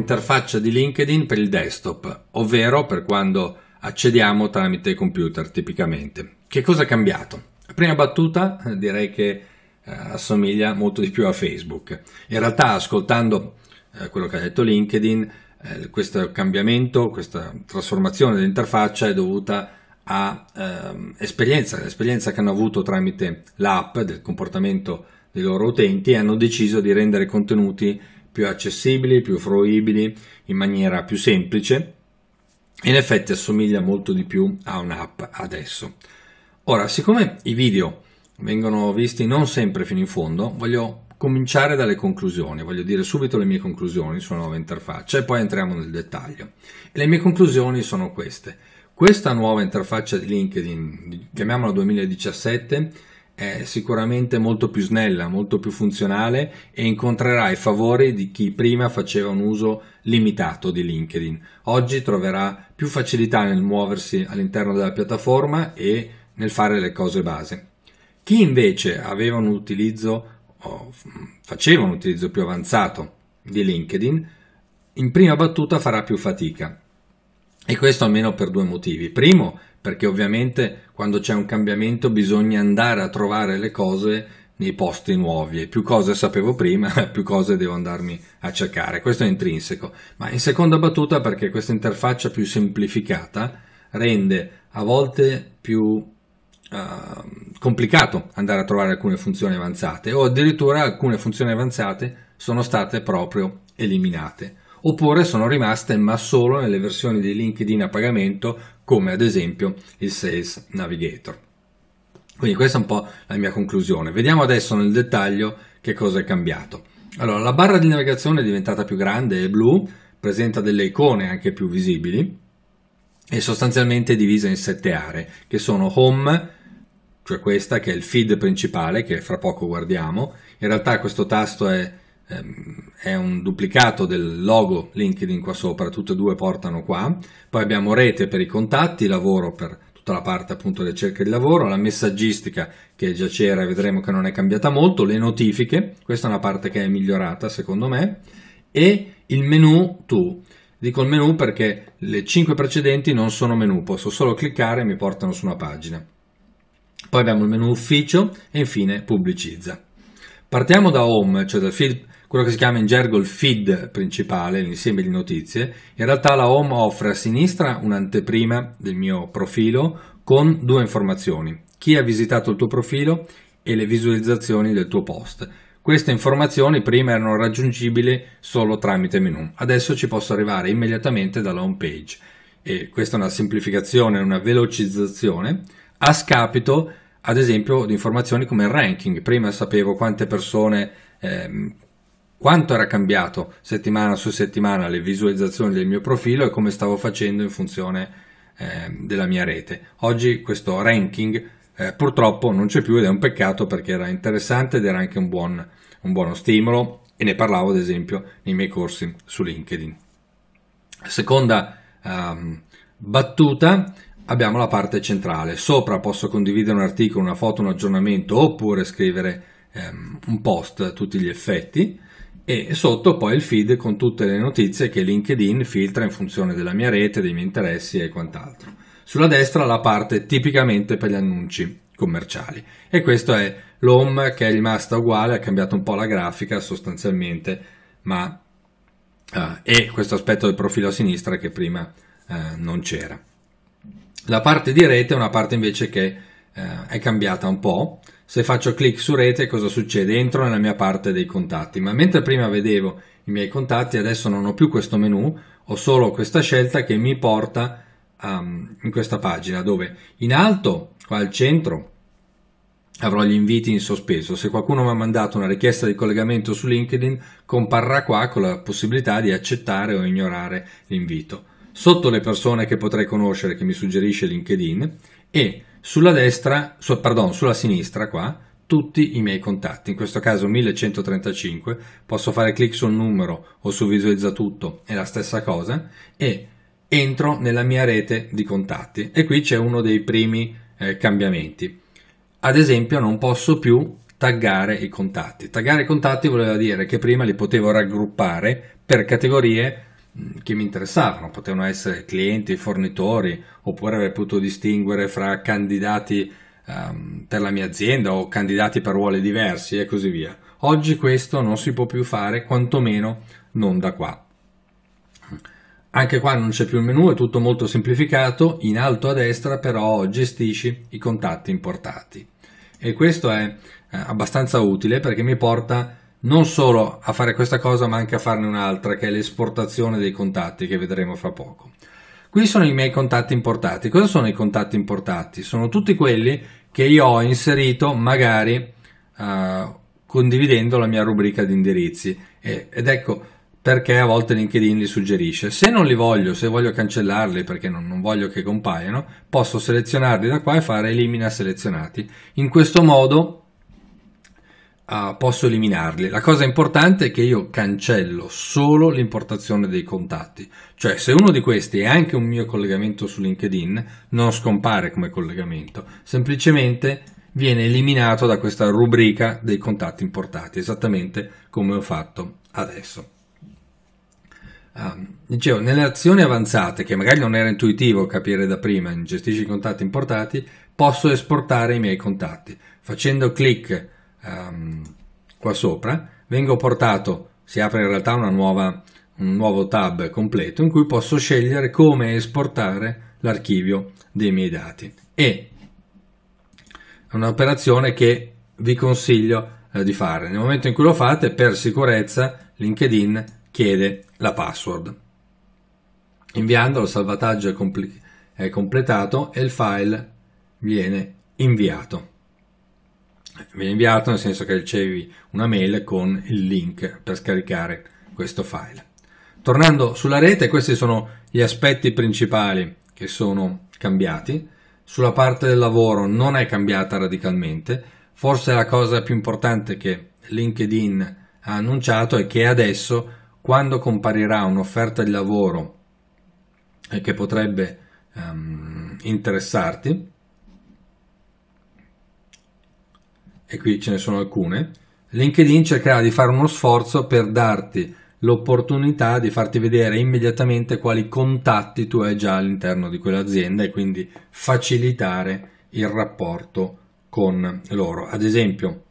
interfaccia di LinkedIn per il desktop, ovvero per quando accediamo tramite computer tipicamente. Che cosa è cambiato? A prima battuta eh, direi che eh, assomiglia molto di più a Facebook. In realtà ascoltando eh, quello che ha detto LinkedIn, eh, questo cambiamento, questa trasformazione dell'interfaccia è dovuta a ehm, esperienza, l'esperienza che hanno avuto tramite l'app del comportamento dei loro utenti e hanno deciso di rendere contenuti più accessibili, più fruibili, in maniera più semplice. In effetti assomiglia molto di più a un'app adesso. Ora, siccome i video vengono visti non sempre fino in fondo, voglio cominciare dalle conclusioni, voglio dire subito le mie conclusioni sulla nuova interfaccia e poi entriamo nel dettaglio. E le mie conclusioni sono queste. Questa nuova interfaccia di LinkedIn, chiamiamola 2017, è sicuramente molto più snella, molto più funzionale e incontrerà i favori di chi prima faceva un uso limitato di LinkedIn. Oggi troverà più facilità nel muoversi all'interno della piattaforma e nel fare le cose base. Chi invece aveva un utilizzo o faceva un utilizzo più avanzato di LinkedIn, in prima battuta farà più fatica. E questo almeno per due motivi. Primo, perché ovviamente quando c'è un cambiamento bisogna andare a trovare le cose nei posti nuovi e più cose sapevo prima, più cose devo andarmi a cercare. Questo è intrinseco. Ma in seconda battuta perché questa interfaccia più semplificata rende a volte più uh, complicato andare a trovare alcune funzioni avanzate o addirittura alcune funzioni avanzate sono state proprio eliminate oppure sono rimaste ma solo nelle versioni di LinkedIn a pagamento come ad esempio il Sales Navigator. Quindi questa è un po' la mia conclusione. Vediamo adesso nel dettaglio che cosa è cambiato. Allora, la barra di navigazione è diventata più grande, è blu, presenta delle icone anche più visibili e sostanzialmente è divisa in sette aree, che sono Home, cioè questa che è il feed principale che fra poco guardiamo. In realtà questo tasto è Ehm, è un duplicato del logo LinkedIn qua sopra, tutte e due portano qua, poi abbiamo rete per i contatti, lavoro per tutta la parte appunto delle cerche di lavoro, la messaggistica che già c'era e vedremo che non è cambiata molto, le notifiche, questa è una parte che è migliorata secondo me, e il menu tu. Dico il menu perché le 5 precedenti non sono menu, posso solo cliccare e mi portano su una pagina. Poi abbiamo il menu ufficio e infine pubblicizza. Partiamo da home, cioè dal feed quello che si chiama in gergo il feed principale, l'insieme di notizie, in realtà la home offre a sinistra un'anteprima del mio profilo con due informazioni, chi ha visitato il tuo profilo e le visualizzazioni del tuo post. Queste informazioni prima erano raggiungibili solo tramite menu, adesso ci posso arrivare immediatamente dalla home page e questa è una semplificazione, una velocizzazione a scapito ad esempio di informazioni come il ranking, prima sapevo quante persone ehm, quanto era cambiato settimana su settimana le visualizzazioni del mio profilo e come stavo facendo in funzione eh, della mia rete. Oggi questo ranking eh, purtroppo non c'è più ed è un peccato perché era interessante ed era anche un, buon, un buono stimolo e ne parlavo ad esempio nei miei corsi su LinkedIn. Seconda um, battuta abbiamo la parte centrale. Sopra posso condividere un articolo, una foto, un aggiornamento oppure scrivere um, un post a tutti gli effetti e sotto poi il feed con tutte le notizie che LinkedIn filtra in funzione della mia rete, dei miei interessi e quant'altro. Sulla destra la parte tipicamente per gli annunci commerciali e questo è l'home che è rimasta uguale, ha cambiato un po' la grafica sostanzialmente, ma uh, e questo aspetto del profilo a sinistra che prima uh, non c'era. La parte di rete è una parte invece che uh, è cambiata un po', se faccio clic su rete cosa succede? Entro nella mia parte dei contatti, ma mentre prima vedevo i miei contatti adesso non ho più questo menu, ho solo questa scelta che mi porta um, in questa pagina dove in alto, qua al centro, avrò gli inviti in sospeso. Se qualcuno mi ha mandato una richiesta di collegamento su LinkedIn, comparrà qua con la possibilità di accettare o ignorare l'invito. Sotto le persone che potrei conoscere che mi suggerisce LinkedIn e sulla destra, su, pardon, sulla sinistra qua, tutti i miei contatti, in questo caso 1135, posso fare clic sul numero o su visualizza tutto, è la stessa cosa, e entro nella mia rete di contatti e qui c'è uno dei primi eh, cambiamenti. Ad esempio non posso più taggare i contatti. Taggare i contatti voleva dire che prima li potevo raggruppare per categorie Mm, che mi interessavano, potevano essere clienti, fornitori, oppure avrei potuto distinguere fra candidati um, per la mia azienda o candidati per ruoli diversi e così via. Oggi questo non si può più fare, quantomeno non da qua. Anche qua non c'è più il menu, è tutto molto semplificato, in alto a destra però gestisci i contatti importati. E questo è eh, abbastanza utile perché mi porta a non solo a fare questa cosa ma anche a farne un'altra che è l'esportazione dei contatti che vedremo fra poco. Qui sono i miei contatti importati. Cosa sono i contatti importati? Sono tutti quelli che io ho inserito magari uh, condividendo la mia rubrica di indirizzi e, ed ecco perché a volte LinkedIn li suggerisce. Se non li voglio, se voglio cancellarli perché non, non voglio che compaiano, posso selezionarli da qua e fare elimina selezionati. In questo modo uh, posso eliminarli. La cosa importante è che io cancello solo l'importazione dei contatti, cioè se uno di questi è anche un mio collegamento su LinkedIn, non scompare come collegamento, semplicemente viene eliminato da questa rubrica dei contatti importati, esattamente come ho fatto adesso. Um, dicevo, nelle azioni avanzate, che magari non era intuitivo capire da prima, in gestisci i contatti importati, posso esportare i miei contatti. Facendo clic um, qua sopra, vengo portato, si apre in realtà nuova, un nuovo tab completo in cui posso scegliere come esportare l'archivio dei miei dati. E è un'operazione che vi consiglio eh, di fare. Nel momento in cui lo fate, per sicurezza, LinkedIn chiede la password. Inviandolo, il salvataggio è, compl è completato e il file viene inviato viene inviato nel senso che ricevi una mail con il link per scaricare questo file. Tornando sulla rete, questi sono gli aspetti principali che sono cambiati. Sulla parte del lavoro non è cambiata radicalmente, forse la cosa più importante che LinkedIn ha annunciato è che adesso quando comparirà un'offerta di lavoro eh, che potrebbe um, interessarti, e qui ce ne sono alcune, LinkedIn cercherà di fare uno sforzo per darti l'opportunità di farti vedere immediatamente quali contatti tu hai già all'interno di quell'azienda e quindi facilitare il rapporto con loro. Ad esempio,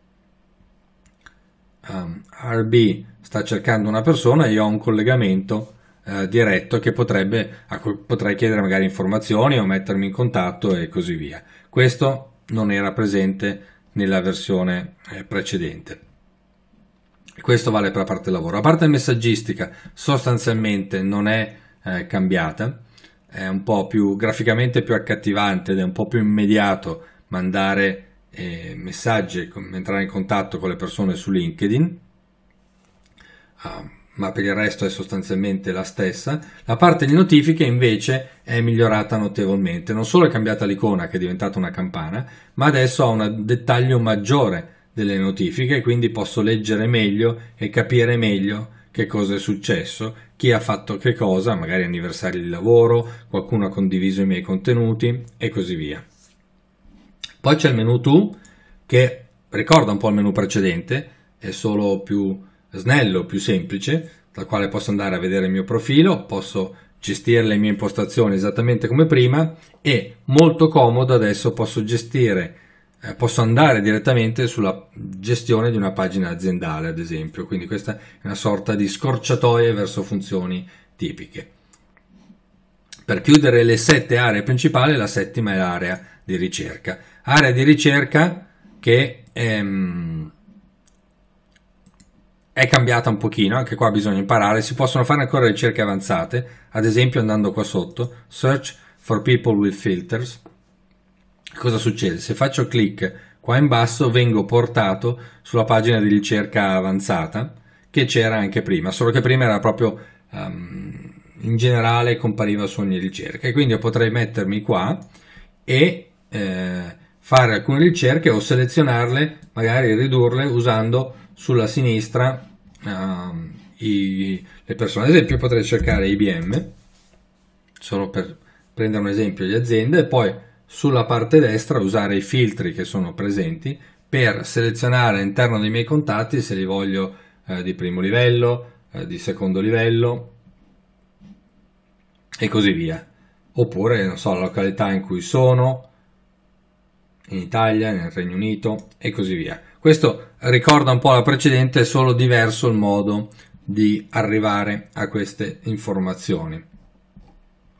um, RB sta cercando una persona, e io ho un collegamento eh, diretto che potrebbe, a cui potrei chiedere magari informazioni o mettermi in contatto e così via. Questo non era presente nella versione eh, precedente. Questo vale per la parte lavoro. La parte messaggistica sostanzialmente non è eh, cambiata, è un po' più graficamente più accattivante ed è un po' più immediato mandare eh, messaggi, entrare in contatto con le persone su LinkedIn. Uh, ma per il resto è sostanzialmente la stessa, la parte di notifiche invece è migliorata notevolmente. Non solo è cambiata l'icona che è diventata una campana, ma adesso ha un dettaglio maggiore delle notifiche, quindi posso leggere meglio e capire meglio che cosa è successo, chi ha fatto che cosa, magari anniversari di lavoro, qualcuno ha condiviso i miei contenuti e così via. Poi c'è il menu tu che ricorda un po' il menu precedente, è solo più snello, più semplice, dal quale posso andare a vedere il mio profilo, posso gestire le mie impostazioni esattamente come prima e molto comodo adesso posso gestire eh, posso andare direttamente sulla gestione di una pagina aziendale ad esempio quindi questa è una sorta di scorciatoie verso funzioni tipiche per chiudere le sette aree principali la settima è l'area di ricerca area di ricerca che ehm, è cambiata un pochino, anche qua bisogna imparare, si possono fare ancora ricerche avanzate, ad esempio andando qua sotto, search for people with filters, cosa succede? Se faccio clic qua in basso vengo portato sulla pagina di ricerca avanzata che c'era anche prima, solo che prima era proprio um, in generale compariva su ogni ricerca e quindi io potrei mettermi qua e eh, fare alcune ricerche o selezionarle, magari ridurle usando sulla sinistra uh, i, le persone. Ad esempio potrei cercare IBM, solo per prendere un esempio di azienda, e poi sulla parte destra usare i filtri che sono presenti per selezionare all'interno dei miei contatti se li voglio eh, di primo livello, eh, di secondo livello e così via. Oppure, non so, la località in cui sono, in Italia, nel Regno Unito e così via. Questo ricorda un po' la precedente, è solo diverso il modo di arrivare a queste informazioni.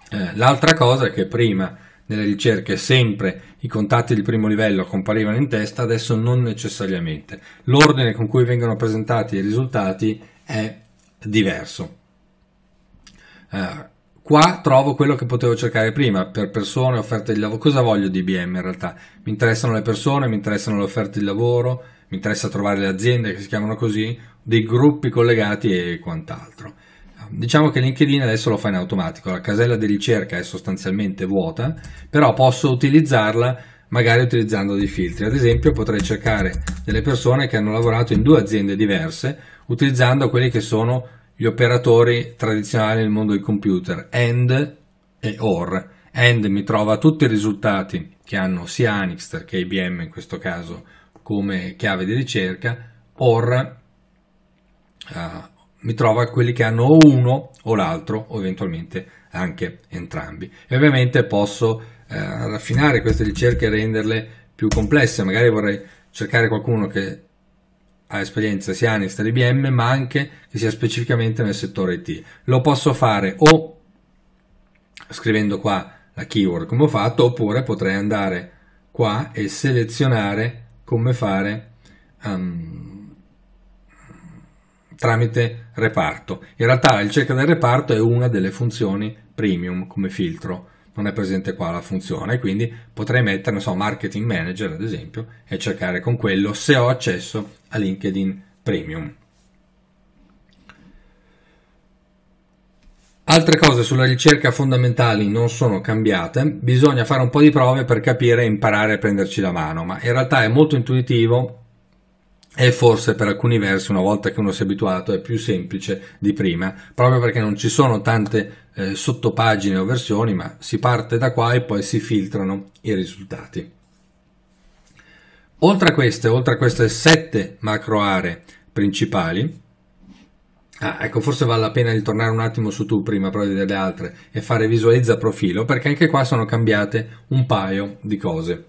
Eh, l'altra cosa è che prima nelle ricerche sempre i contatti di primo livello comparivano in testa, adesso non necessariamente. L'ordine con cui vengono presentati i risultati è diverso. Eh, qua trovo quello che potevo cercare prima, per persone, offerte di lavoro. Cosa voglio di IBM in realtà? Mi interessano le persone, mi interessano le offerte di lavoro, mi interessa trovare le aziende che si chiamano così, dei gruppi collegati e quant'altro. Diciamo che LinkedIn adesso lo fa in automatico, la casella di ricerca è sostanzialmente vuota, però posso utilizzarla magari utilizzando dei filtri. Ad esempio potrei cercare delle persone che hanno lavorato in due aziende diverse utilizzando quelli che sono gli operatori tradizionali nel mondo del computer, AND e OR. AND mi trova tutti i risultati che hanno sia Anixter che IBM in questo caso come chiave di ricerca, OR uh, mi trova quelli che hanno o uno o l'altro o eventualmente anche entrambi. E ovviamente posso eh, raffinare queste ricerche e renderle più complesse, magari vorrei cercare qualcuno che ha esperienza sia in che IBM, ma anche che sia specificamente nel settore IT. Lo posso fare o scrivendo qua la keyword come ho fatto, oppure potrei andare qua e selezionare come fare um, tramite reparto. In realtà la ricerca del reparto è una delle funzioni premium come filtro non è presente qua la funzione, quindi potrei mettere, non so, marketing manager ad esempio e cercare con quello se ho accesso a LinkedIn Premium. Altre cose sulla ricerca fondamentali non sono cambiate, bisogna fare un po' di prove per capire e imparare a prenderci la mano, ma in realtà è molto intuitivo e forse per alcuni versi una volta che uno si è abituato è più semplice di prima, proprio perché non ci sono tante eh, sottopagine o versioni, ma si parte da qua e poi si filtrano i risultati. Oltre a queste, oltre a queste sette macro aree principali, ah, ecco, forse vale la pena di tornare un attimo su tu prima, però di vedere le altre, e fare visualizza profilo, perché anche qua sono cambiate un paio di cose.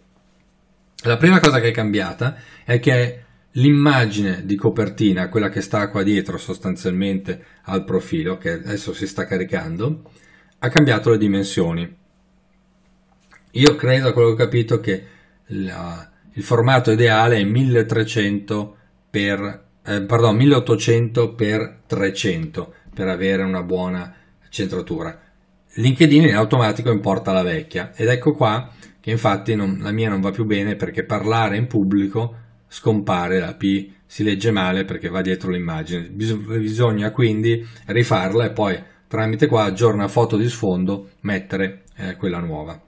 La prima cosa che è cambiata è che l'immagine di copertina, quella che sta qua dietro sostanzialmente al profilo, che adesso si sta caricando, ha cambiato le dimensioni. Io credo, a quello che ho capito, che la, il formato ideale è 1300 per, eh, pardon, 1800 x 300 per avere una buona centratura. LinkedIn in automatico importa la vecchia ed ecco qua che infatti non, la mia non va più bene perché parlare in pubblico scompare la P, si legge male perché va dietro l'immagine. bisogna quindi rifarla e poi tramite qua aggiorna foto di sfondo mettere eh, quella nuova.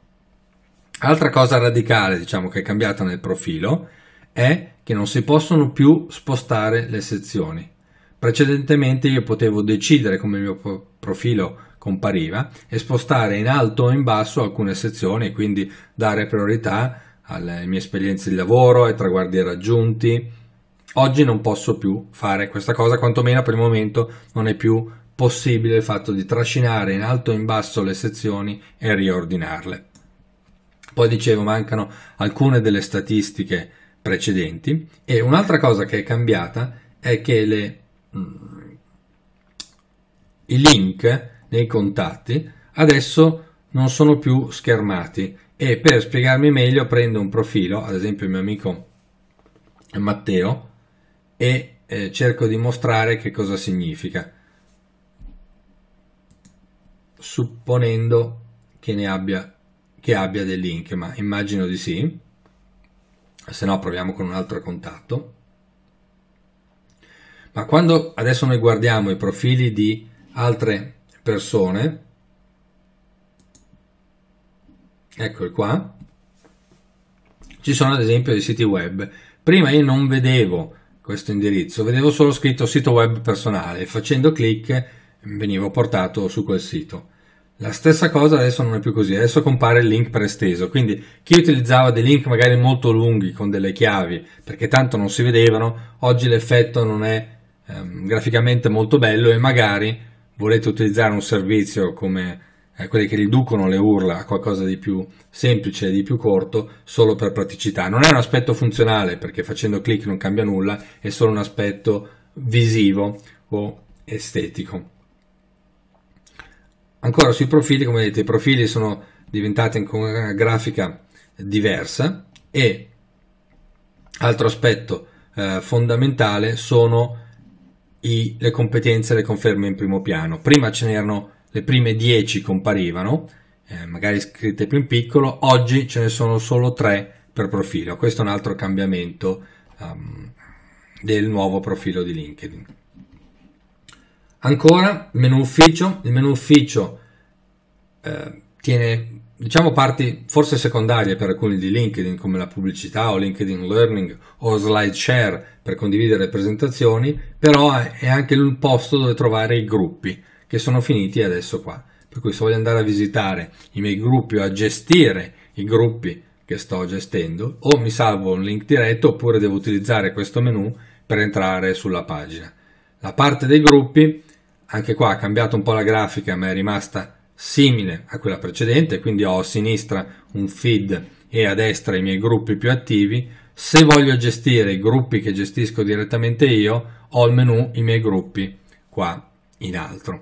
Altra cosa radicale, diciamo, che è cambiata nel profilo è che non si possono più spostare le sezioni. Precedentemente io potevo decidere come il mio profilo compariva e spostare in alto o in basso alcune sezioni e quindi dare priorità alle mie esperienze di lavoro, ai traguardi raggiunti. Oggi non posso più fare questa cosa, quantomeno per il momento non è più possibile il fatto di trascinare in alto o in basso le sezioni e riordinarle. Poi dicevo, mancano alcune delle statistiche precedenti e un'altra cosa che è cambiata è che le, mh, mm, i link nei contatti adesso non sono più schermati e per spiegarmi meglio prendo un profilo, ad esempio il mio amico Matteo, e eh, cerco di mostrare che cosa significa, supponendo che ne abbia che abbia dei link, ma immagino di sì. Se no proviamo con un altro contatto. Ma quando adesso noi guardiamo i profili di altre persone, eccoli qua, ci sono ad esempio dei siti web. Prima io non vedevo questo indirizzo, vedevo solo scritto sito web personale facendo clic venivo portato su quel sito. La stessa cosa adesso non è più così, adesso compare il link preesteso, quindi chi utilizzava dei link magari molto lunghi con delle chiavi perché tanto non si vedevano, oggi l'effetto non è ehm, graficamente molto bello e magari volete utilizzare un servizio come eh, quelli che riducono le urla a qualcosa di più semplice, di più corto, solo per praticità. Non è un aspetto funzionale perché facendo clic non cambia nulla, è solo un aspetto visivo o estetico. Ancora sui profili, come vedete, i profili sono diventati con una grafica diversa e altro aspetto eh, fondamentale sono i, le competenze e le conferme in primo piano. Prima ce n'erano le prime 10 comparivano, eh, magari scritte più in piccolo, oggi ce ne sono solo 3 per profilo. Questo è un altro cambiamento um, del nuovo profilo di LinkedIn. Ancora il menu ufficio, il menu ufficio eh, tiene diciamo parti forse secondarie per alcuni di LinkedIn come la pubblicità o LinkedIn Learning o SlideShare per condividere presentazioni, però è anche il posto dove trovare i gruppi che sono finiti adesso qua. Per cui se voglio andare a visitare i miei gruppi o a gestire i gruppi che sto gestendo, o mi salvo un link diretto oppure devo utilizzare questo menu per entrare sulla pagina. La parte dei gruppi anche qua ha cambiato un po' la grafica ma è rimasta simile a quella precedente, quindi ho a sinistra un feed e a destra i miei gruppi più attivi. Se voglio gestire i gruppi che gestisco direttamente io, ho il menu i miei gruppi qua in alto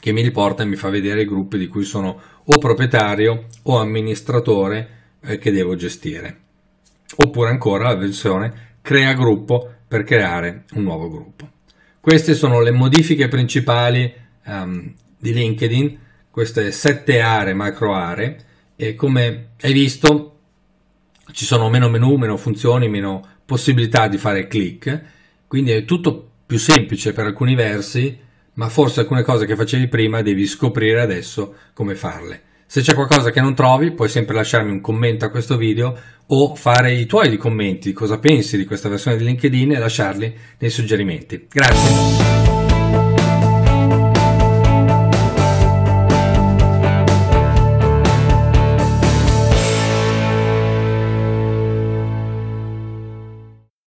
che mi riporta e mi fa vedere i gruppi di cui sono o proprietario o amministratore eh, che devo gestire. Oppure ancora la versione crea gruppo per creare un nuovo gruppo. Queste sono le modifiche principali um, di LinkedIn, queste sette aree, macro aree, e come hai visto ci sono meno menu, meno funzioni, meno possibilità di fare click, quindi è tutto più semplice per alcuni versi, ma forse alcune cose che facevi prima devi scoprire adesso come farle. Se c'è qualcosa che non trovi puoi sempre lasciarmi un commento a questo video o fare i tuoi commenti, cosa pensi di questa versione di LinkedIn e lasciarli nei suggerimenti. Grazie!